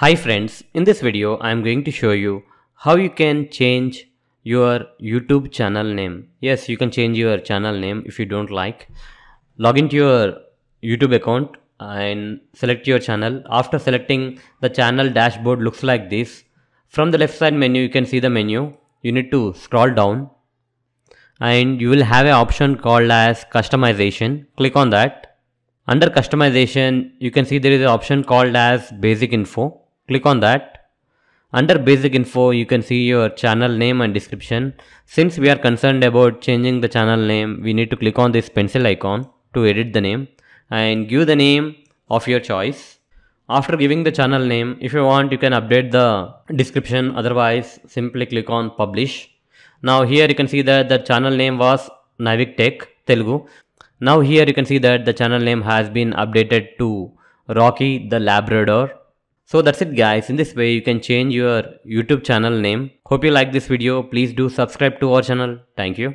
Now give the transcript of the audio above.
Hi friends, in this video I am going to show you how you can change your YouTube channel name. Yes, you can change your channel name if you don't like. Log into your YouTube account and select your channel. After selecting the channel dashboard looks like this. From the left side menu you can see the menu. You need to scroll down and you will have an option called as customization. Click on that. Under customization, you can see there is an option called as basic info click on that under basic info you can see your channel name and description since we are concerned about changing the channel name we need to click on this pencil icon to edit the name and give the name of your choice after giving the channel name if you want you can update the description otherwise simply click on publish now here you can see that the channel name was Navik Tech Telugu now here you can see that the channel name has been updated to Rocky the Labrador so that's it guys, in this way you can change your YouTube channel name. Hope you like this video, please do subscribe to our channel. Thank you.